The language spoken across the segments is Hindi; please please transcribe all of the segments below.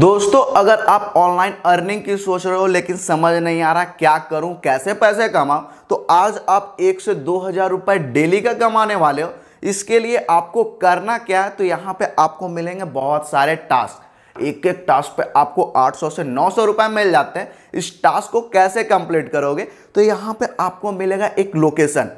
दोस्तों अगर आप ऑनलाइन अर्निंग की सोच रहे हो लेकिन समझ नहीं आ रहा क्या करूं कैसे पैसे कमाऊं तो आज आप एक से दो हज़ार रुपये डेली का कमाने वाले हो इसके लिए आपको करना क्या है तो यहाँ पे आपको मिलेंगे बहुत सारे टास्क एक एक टास्क पे आपको 800 से 900 रुपए मिल जाते हैं इस टास्क को कैसे कंप्लीट करोगे तो यहाँ पे आपको मिलेगा एक लोकेशन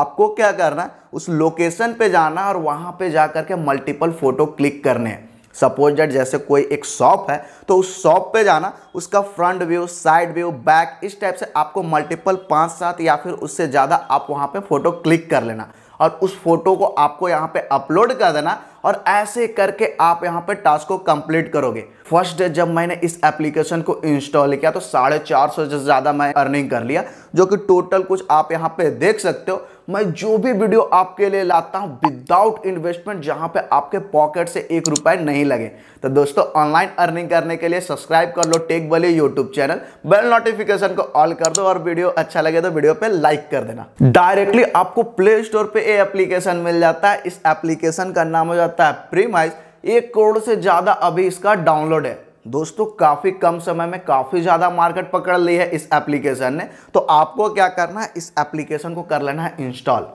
आपको क्या करना है उस लोकेशन पे जाना और वहाँ पे जा करके मल्टीपल फ़ोटो क्लिक करने हैं सपोज डेट जैसे कोई एक शॉप है तो उस शॉप पे जाना उसका front view side view back इस टाइप से आपको मल्टीपल पाँच सात या फिर उससे ज़्यादा आप वहाँ पे फ़ोटो क्लिक कर लेना और उस फोटो को आपको यहाँ पे अपलोड कर देना और ऐसे करके आप यहाँ पे टास्क को कंप्लीट करोगे फर्स्ट डे जब मैंने इस एप्लीकेशन को इंस्टॉल किया तो साढ़े चार सौ से ज़्यादा मैं अर्निंग कर लिया जो कि टोटल कुछ आप यहाँ पे देख सकते हो मैं जो भी वीडियो आपके लिए लाता हूँ विदाउट इन्वेस्टमेंट जहाँ पे आपके पॉकेट से एक रुपए नहीं लगे तो दोस्तों ऑनलाइन अर्निंग करने के लिए सब्सक्राइब कर लो टेक बोले यूट्यूब चैनल बेल नोटिफिकेशन को ऑल कर दो और वीडियो अच्छा लगे तो वीडियो पे लाइक कर देना डायरेक्टली आपको प्ले स्टोर पर ये एप्लीकेशन मिल जाता है इस एप्लीकेशन का नाम हो जाता सकता है प्रीमाइज एक करोड़ से ज़्यादा अभी इसका डाउनलोड है दोस्तों काफ़ी कम समय में काफ़ी ज़्यादा मार्केट पकड़ ली है इस एप्लीकेशन ने तो आपको क्या करना है इस एप्लीकेशन को कर लेना है इंस्टॉल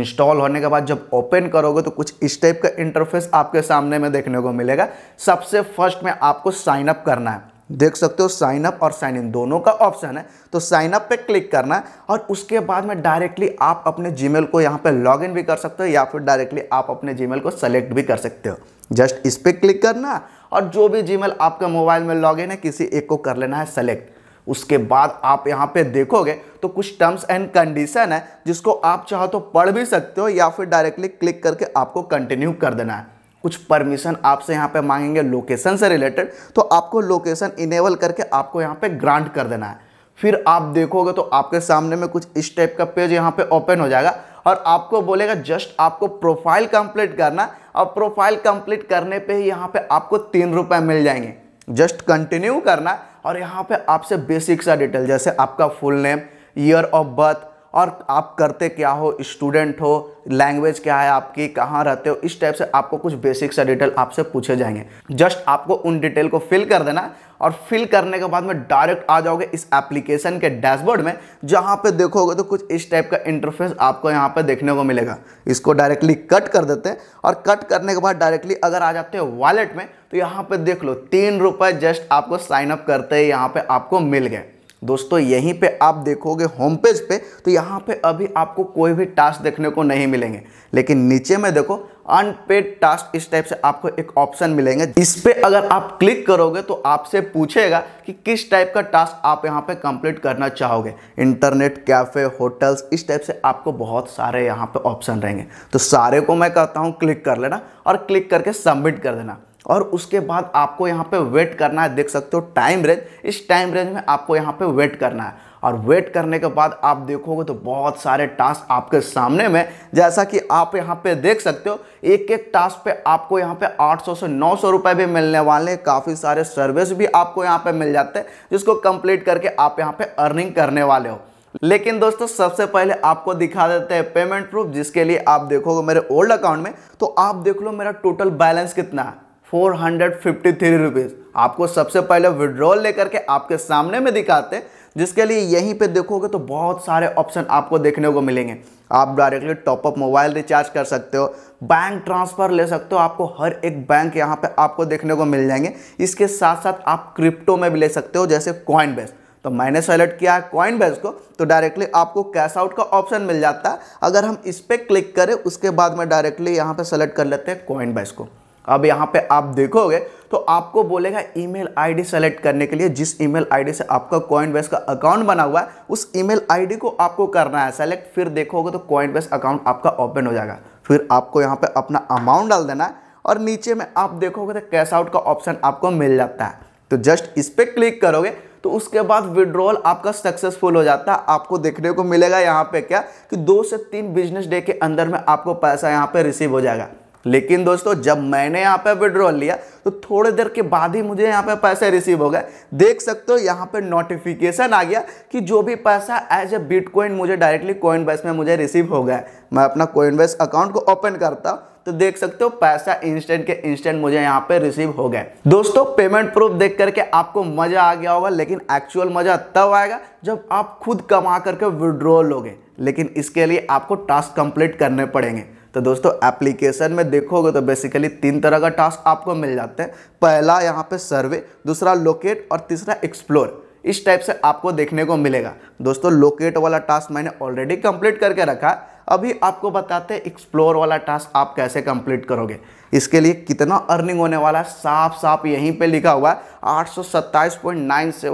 इंस्टॉल होने के बाद जब ओपन करोगे तो कुछ इस टाइप का इंटरफेस आपके सामने में देखने को मिलेगा सबसे फर्स्ट में आपको साइनअप करना है देख सकते हो साइन अप और साइन इन दोनों का ऑप्शन है तो साइन अप पे क्लिक करना है और उसके बाद में डायरेक्टली आप अपने जीमेल को यहाँ पे लॉगिन भी कर सकते हो या फिर डायरेक्टली आप अपने जीमेल को सेलेक्ट भी कर सकते हो जस्ट इस पर क्लिक करना और जो भी जीमेल आपके मोबाइल में लॉगिन है किसी एक को कर लेना है सेलेक्ट उसके बाद आप यहाँ पे देखोगे तो कुछ टर्म्स एंड कंडीशन है जिसको आप चाहो तो पढ़ भी सकते हो या फिर डायरेक्टली क्लिक करके आपको कंटिन्यू कर देना है कुछ परमिशन आपसे यहाँ पे मांगेंगे लोकेशन से रिलेटेड तो आपको लोकेशन इनेबल करके आपको यहाँ पे ग्रांट कर देना है फिर आप देखोगे तो आपके सामने में कुछ इस टाइप का पेज यहाँ पे ओपन हो जाएगा और आपको बोलेगा जस्ट आपको प्रोफाइल कंप्लीट करना और प्रोफाइल कंप्लीट करने पे ही यहाँ पे आपको तीन रुपये मिल जाएंगे जस्ट कंटिन्यू करना और यहाँ पे आपसे बेसिक सा डिटेल जैसे आपका full name year of birth और आप करते क्या हो स्टूडेंट हो लैंग्वेज क्या है आपकी कहाँ रहते हो इस टाइप से आपको कुछ बेसिक सा डिटेल आपसे पूछे जाएंगे जस्ट आपको उन डिटेल को फिल कर देना और फिल करने के बाद में डायरेक्ट आ जाओगे इस एप्लीकेशन के डैशबोर्ड में जहाँ पे देखोगे तो कुछ इस टाइप का इंटरफेस आपको यहाँ पे देखने को मिलेगा इसको डायरेक्टली कट कर देते हैं और कट करने के बाद डायरेक्टली अगर आ जाते हैं वॉलेट में तो यहाँ पे देख लो तीन रुपए जस्ट आपको साइन अप करते ही यहाँ पे आपको मिल गए दोस्तों यहीं पे आप देखोगे होम पेज पे तो यहाँ पे अभी आपको कोई भी टास्क देखने को नहीं मिलेंगे लेकिन नीचे में देखो अनपेड टास्क इस टाइप से आपको एक ऑप्शन मिलेंगे इस पर अगर आप क्लिक करोगे तो आपसे पूछेगा कि किस टाइप का टास्क आप यहाँ पे कंप्लीट करना चाहोगे इंटरनेट कैफ़े होटल्स इस टाइप से आपको बहुत सारे यहाँ पे ऑप्शन रहेंगे तो सारे को मैं कहता हूँ क्लिक कर लेना और क्लिक करके सबमिट कर देना और उसके बाद आपको यहाँ पे वेट करना है देख सकते हो टाइम रेंज इस टाइम रेंज में आपको यहाँ पे वेट करना है और वेट करने के बाद आप देखोगे तो बहुत सारे टास्क आपके सामने में जैसा कि आप यहाँ पे देख सकते हो एक एक टास्क पे आपको यहाँ पे 800 से 900 रुपए भी मिलने वाले हैं काफ़ी सारे सर्विस भी आपको यहाँ पे मिल जाते हैं जिसको कंप्लीट करके आप यहाँ पे अर्निंग करने वाले हो लेकिन दोस्तों सबसे पहले आपको दिखा देते हैं पेमेंट प्रूफ जिसके लिए आप देखोगे मेरे ओल्ड अकाउंट में तो आप देख लो मेरा टोटल बैलेंस कितना है four hundred fifty three rupees आपको सबसे पहले विड्रॉल लेकर के आपके सामने में दिखाते हैं जिसके लिए यहीं पे देखोगे तो बहुत सारे ऑप्शन आपको देखने को मिलेंगे आप डायरेक्टली टॉपअप मोबाइल रिचार्ज कर सकते हो बैंक ट्रांसफ़र ले सकते हो आपको हर एक बैंक यहाँ पे आपको देखने को मिल जाएंगे इसके साथ साथ आप क्रिप्टो में भी ले सकते हो जैसे कॉइन बेस तो मैंने सेलेक्ट किया है कॉइन बेस को तो डायरेक्टली आपको कैश आउट का ऑप्शन मिल जाता है अगर हम इस पर क्लिक करें उसके बाद में डायरेक्टली यहाँ पर सेलेक्ट कर लेते हैं कॉइन बेस को अब यहाँ पे आप देखोगे तो आपको बोलेगा ईमेल आईडी सेलेक्ट करने के लिए जिस ईमेल आईडी से आपका कॉइन बेस का अकाउंट बना हुआ है उस ईमेल आईडी को आपको करना है सेलेक्ट फिर देखोगे तो कॉइन बेस अकाउंट आपका ओपन हो जाएगा फिर आपको यहाँ पे अपना अमाउंट डाल देना है और नीचे में आप देखोगे तो कैश आउट का ऑप्शन आपको मिल जाता है तो जस्ट इस पर क्लिक करोगे तो उसके बाद विड्रॉल आपका सक्सेसफुल हो जाता है आपको देखने को मिलेगा यहाँ पे क्या कि दो से तीन बिजनेस डे के अंदर में आपको पैसा यहाँ पे रिसीव हो जाएगा लेकिन दोस्तों जब मैंने यहाँ पे विड्रॉल लिया तो थोड़ी देर के बाद ही मुझे यहाँ पे पैसे रिसीव हो गए देख सकते हो यहाँ पे नोटिफिकेशन आ गया कि जो भी पैसा एज ए बिटकॉइन मुझे डायरेक्टली कोइन में मुझे रिसीव हो गया मैं अपना कोइन अकाउंट को ओपन करता हूँ तो देख सकते हो पैसा इंस्टेंट के इंस्टेंट मुझे यहाँ पे रिसीव हो गए दोस्तों पेमेंट प्रूफ देख करके आपको मजा आ गया होगा लेकिन एक्चुअल मजा तब आएगा जब आप खुद कमा करके विड्रॉल लोगे लेकिन इसके लिए आपको टास्क कंप्लीट करने पड़ेंगे तो दोस्तों एप्लीकेशन में देखोगे तो बेसिकली तीन तरह का टास्क आपको मिल जाते हैं पहला यहाँ पे सर्वे दूसरा लोकेट और तीसरा एक्सप्लोर इस टाइप से आपको देखने को मिलेगा दोस्तों लोकेट वाला टास्क मैंने ऑलरेडी कंप्लीट करके रखा है अभी आपको बताते हैं एक्सप्लोर वाला टास्क आप कैसे कंप्लीट करोगे इसके लिए कितना अर्निंग होने वाला है साफ साफ यहीं पे लिखा हुआ है आठ सौ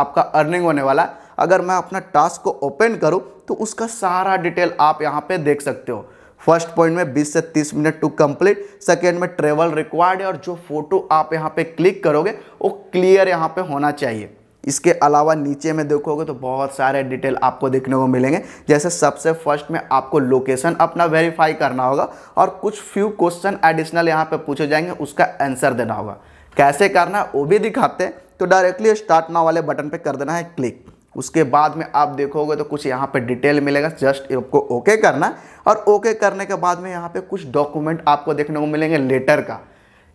आपका अर्निंग होने वाला है अगर मैं अपना टास्क को ओपन करूँ तो उसका सारा डिटेल आप यहाँ पे देख सकते हो फर्स्ट पॉइंट में 20 से 30 मिनट टू कंप्लीट सेकेंड में ट्रेवल रिक्वायर्ड है और जो फोटो आप यहाँ पे क्लिक करोगे वो क्लियर यहाँ पे होना चाहिए इसके अलावा नीचे में देखोगे तो बहुत सारे डिटेल आपको देखने को मिलेंगे जैसे सबसे फर्स्ट में आपको लोकेशन अपना वेरीफाई करना होगा और कुछ फ्यू क्वेश्चन एडिशनल यहाँ पे पूछे जाएंगे उसका आंसर देना होगा कैसे करना वो भी दिखाते हैं तो डायरेक्टली स्टार्ट ना वाले बटन पे कर देना है क्लिक उसके बाद में आप देखोगे तो कुछ यहाँ पे डिटेल मिलेगा जस्ट आपको ओके करना और ओके करने के बाद में यहाँ पे कुछ डॉक्यूमेंट आपको देखने को मिलेंगे लेटर का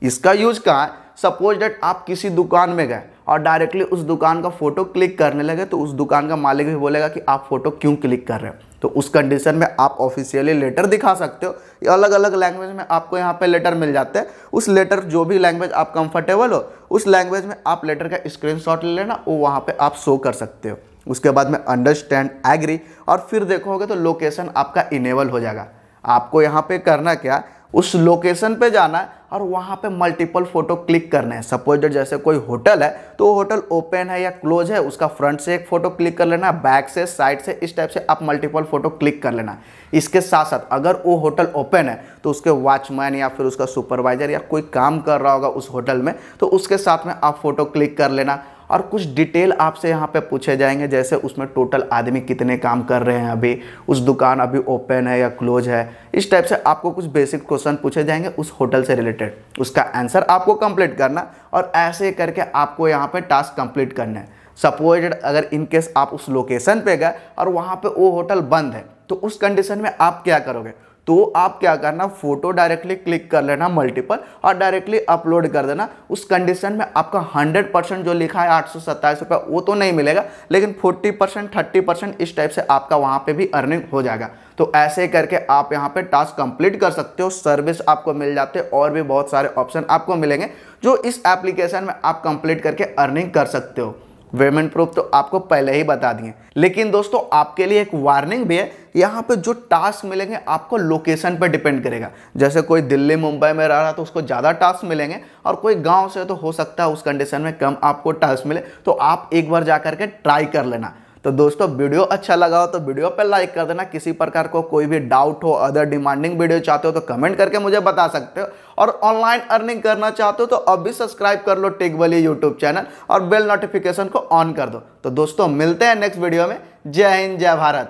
इसका यूज कहाँ सपोज डेट आप किसी दुकान में गए और डायरेक्टली उस दुकान का फ़ोटो क्लिक करने लगे तो उस दुकान का मालिक भी बोलेगा कि आप फ़ोटो क्यों क्लिक कर रहे हो तो उस कंडीशन में आप ऑफिशियली लेटर दिखा सकते हो या अलग अलग लैंग्वेज में आपको यहाँ पे लेटर मिल जाते हैं उस लेटर जो भी लैंग्वेज आप कंफर्टेबल हो उस लैंग्वेज में आप लेटर का स्क्रीनशॉट ले लेना वो वहाँ पे आप शो कर सकते हो उसके बाद में अंडरस्टैंड एग्री और फिर देखोगे तो लोकेशन आपका इनेबल हो जाएगा आपको यहाँ पे करना क्या उस लोकेशन पे जाना है और वहाँ पे मल्टीपल फ़ोटो क्लिक करने हैं सपोज जैसे कोई होटल है तो वो होटल ओपन है या क्लोज है उसका फ्रंट से एक फ़ोटो क्लिक कर लेना बैक से साइड से इस टाइप से आप मल्टीपल फ़ोटो क्लिक कर लेना इसके साथ साथ अगर वो होटल ओपन है तो उसके वॉचमैन या फिर उसका सुपरवाइज़र या कोई काम कर रहा होगा उस होटल में तो उसके साथ में आप फ़ोटो क्लिक कर लेना और कुछ डिटेल आपसे यहाँ पे पूछे जाएंगे जैसे उसमें टोटल आदमी कितने काम कर रहे हैं अभी उस दुकान अभी ओपन है या क्लोज है इस टाइप से आपको कुछ बेसिक क्वेश्चन पूछे जाएंगे उस होटल से रिलेटेड उसका आंसर आपको कंप्लीट करना और ऐसे करके आपको यहाँ पर टास्क कंप्लीट करना है सपोज अगर इनकेस आप उस लोकेशन पर गए और वहाँ पर वो होटल बंद है तो उस कंडीशन में आप क्या करोगे तो आप क्या करना फोटो डायरेक्टली क्लिक कर लेना मल्टीपल और डायरेक्टली अपलोड कर देना उस कंडीशन में आपका 100 परसेंट जो लिखा है आठ सौ वो तो नहीं मिलेगा लेकिन 40 परसेंट थर्टी परसेंट इस टाइप से आपका वहाँ पे भी अर्निंग हो जाएगा तो ऐसे करके आप यहाँ पे टास्क कंप्लीट कर सकते हो सर्विस आपको मिल जाते और भी बहुत सारे ऑप्शन आपको मिलेंगे जो इस एप्लीकेशन में आप कंप्लीट करके अर्निंग कर सकते हो वेमेन प्रूफ तो आपको पहले ही बता दिए लेकिन दोस्तों आपके लिए एक वार्निंग भी है यहाँ पे जो टास्क मिलेंगे आपको लोकेशन पे डिपेंड करेगा जैसे कोई दिल्ली मुंबई में रह रहा तो उसको ज़्यादा टास्क मिलेंगे और कोई गांव से तो हो सकता है उस कंडीशन में कम आपको टास्क मिले तो आप एक बार जा करके ट्राई कर लेना तो दोस्तों वीडियो अच्छा लगा हो तो वीडियो पर लाइक कर देना किसी प्रकार को कोई भी डाउट हो अदर डिमांडिंग वीडियो चाहते हो तो कमेंट करके मुझे बता सकते हो और ऑनलाइन अर्निंग करना चाहते हो तो अब भी सब्सक्राइब कर लो टेक वाली यूट्यूब चैनल और बेल नोटिफिकेशन को ऑन कर दो तो दोस्तों मिलते हैं नेक्स्ट वीडियो में जय हिंद जय भारत